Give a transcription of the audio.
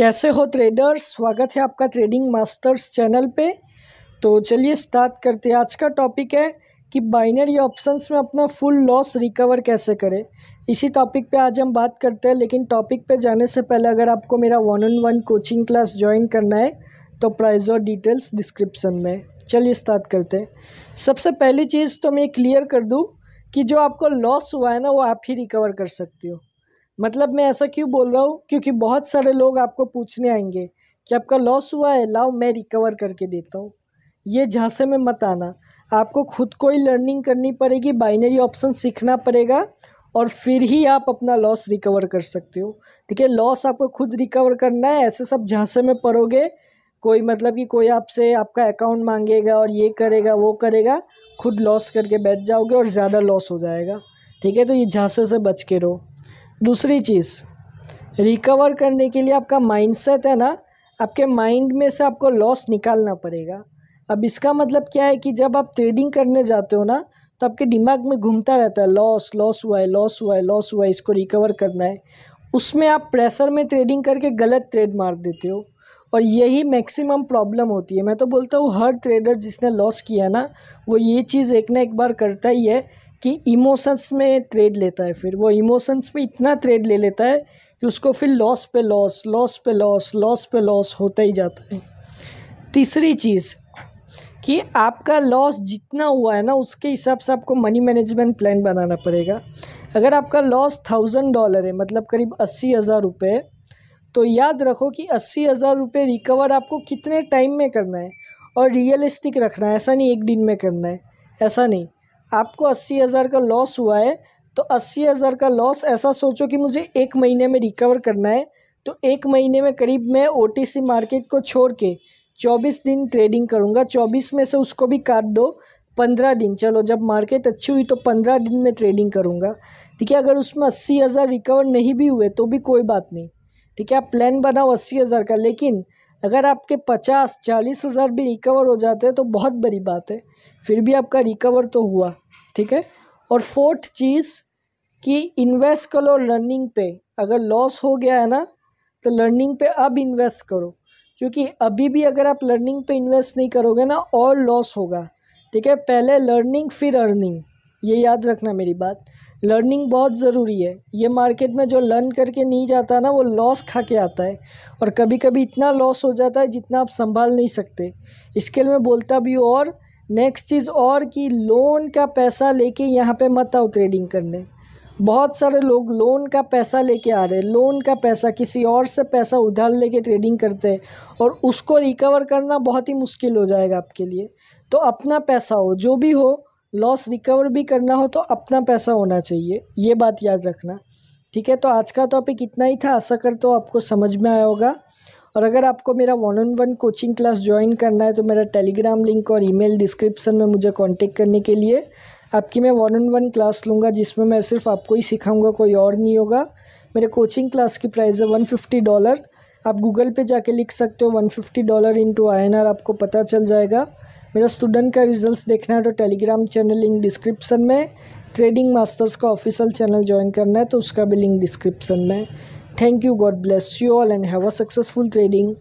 कैसे हो ट्रेडर्स स्वागत है आपका ट्रेडिंग मास्टर्स चैनल पे तो चलिए स्टार्ट करते हैं आज का टॉपिक है कि बाइनरी ऑप्शंस में अपना फुल लॉस रिकवर कैसे करें इसी टॉपिक पे आज हम बात करते हैं लेकिन टॉपिक पे जाने से पहले अगर आपको मेरा one on one coaching class join करना है तो प्राइस और डिटेल्स डिस्क्रिप्सन में चलिए स्टार्ट करते हैं सबसे पहली चीज़ तो मैं क्लियर कर दूँ कि जो आपको लॉस हुआ है ना वो आप ही रिकवर कर सकते हो मतलब मैं ऐसा क्यों बोल रहा हूँ क्योंकि बहुत सारे लोग आपको पूछने आएंगे कि आपका लॉस हुआ है लाओ मैं रिकवर करके देता हूँ ये झांसे में मत आना आपको खुद को ही लर्निंग करनी पड़ेगी बाइनरी ऑप्शन सीखना पड़ेगा और फिर ही आप अपना लॉस रिकवर कर सकते हो ठीक है लॉस आपको खुद रिकवर करना है ऐसे सब झांसे में पड़ोगे कोई मतलब कि कोई आपसे आपका अकाउंट मांगेगा और ये करेगा वो करेगा खुद लॉस करके बैठ जाओगे और ज़्यादा लॉस हो जाएगा ठीक है तो ये झांसे से बच के रहो दूसरी चीज़ रिकवर करने के लिए आपका माइंडसेट है ना आपके माइंड में से आपको लॉस निकालना पड़ेगा अब इसका मतलब क्या है कि जब आप ट्रेडिंग करने जाते हो ना तो आपके दिमाग में घूमता रहता है लॉस लॉस हुआ है लॉस हुआ है लॉस हुआ है इसको रिकवर करना है उसमें आप प्रेशर में ट्रेडिंग करके गलत ट्रेड मार देते हो और यही मैक्सिमम प्रॉब्लम होती है मैं तो बोलता हूँ हर ट्रेडर जिसने लॉस किया ना वो ये चीज़ एक ना एक बार करता ही है कि इमोशंस में ट्रेड लेता है फिर वो इमोशंस पे इतना ट्रेड ले लेता है कि उसको फिर लॉस पे लॉस लॉस पे लॉस लॉस पे लॉस होता ही जाता है तीसरी चीज़ कि आपका लॉस जितना हुआ है ना उसके हिसाब से आपको मनी मैनेजमेंट प्लान बनाना पड़ेगा अगर आपका लॉस थाउजेंड डॉलर है मतलब करीब अस्सी हज़ार रुपये तो याद रखो कि अस्सी हज़ार रुपये रिकवर आपको कितने टाइम में करना है और रियलिस्टिक रखना है ऐसा नहीं एक दिन में करना है ऐसा नहीं आपको अस्सी हज़ार का लॉस हुआ है तो अस्सी हज़ार का लॉस ऐसा सोचो कि मुझे एक महीने में रिकवर करना है तो एक महीने में करीब मैं ओ मार्केट को छोड़ के चौबीस दिन ट्रेडिंग करूँगा चौबीस में से उसको भी काट दो पंद्रह दिन चलो जब मार्केट अच्छी हुई तो पंद्रह दिन में ट्रेडिंग करूँगा ठीक है अगर उसमें अस्सी हज़ार रिकवर नहीं भी हुए तो भी कोई बात नहीं ठीक है आप प्लान बनाओ अस्सी हज़ार का लेकिन अगर आपके पचास चालीस हज़ार भी रिकवर हो जाते हैं तो बहुत बड़ी बात है फिर भी आपका रिकवर तो हुआ ठीक है और फोर्थ चीज़ कि इन्वेस्ट करो लर्निंग पे अगर लॉस हो गया है ना तो लर्निंग पे अब इन्वेस्ट करो क्योंकि अभी भी अगर आप लर्निंग पे इन्वेस्ट नहीं करोगे ना और लॉस होगा ठीक है पहले लर्निंग फिर अर्निंग ये याद रखना मेरी बात लर्निंग बहुत ज़रूरी है ये मार्केट में जो लर्न करके नहीं जाता ना वो लॉस खा के आता है और कभी कभी इतना लॉस हो जाता है जितना आप संभाल नहीं सकते इसके लिए मैं बोलता भी हूँ और नेक्स्ट चीज़ और कि लोन का पैसा लेके यहाँ पे मत आओ ट्रेडिंग करने बहुत सारे लोग लोन का पैसा लेके आ रहे हैं लोन का पैसा किसी और से पैसा उधार लेके ट्रेडिंग करते हैं और उसको रिकवर करना बहुत ही मुश्किल हो जाएगा आपके लिए तो अपना पैसा हो जो भी हो लॉस रिकवर भी करना हो तो अपना पैसा होना चाहिए ये बात याद रखना ठीक है तो आज का टॉपिक इतना ही था आशा कर तो आपको समझ में आया होगा और अगर आपको मेरा one on one coaching class join करना है तो मेरा टेलीग्राम लिंक और ईमेल डिस्क्रिप्शन में मुझे कांटेक्ट करने के लिए आपकी मैं वन ऑन वन क्लास लूँगा जिसमें मैं सिर्फ आपको ही सिखाऊंगा कोई और नहीं होगा मेरे कोचिंग क्लास की प्राइस है वन फिफ्टी डॉलर आप गूगल पे जाके लिख सकते हो one fifty dollar into I N R आपको पता चल जाएगा मेरा स्टूडेंट का रिजल्ट देखना है तो टेलीग्राम चैनल लिंक डिस्क्रिप्शन में ट्रेडिंग मास्टर्स का ऑफिशियल चैनल ज्वाइन करना है तो उसका भी लिंक डिस्क्रिप्शन में thank you God bless you all and have a successful trading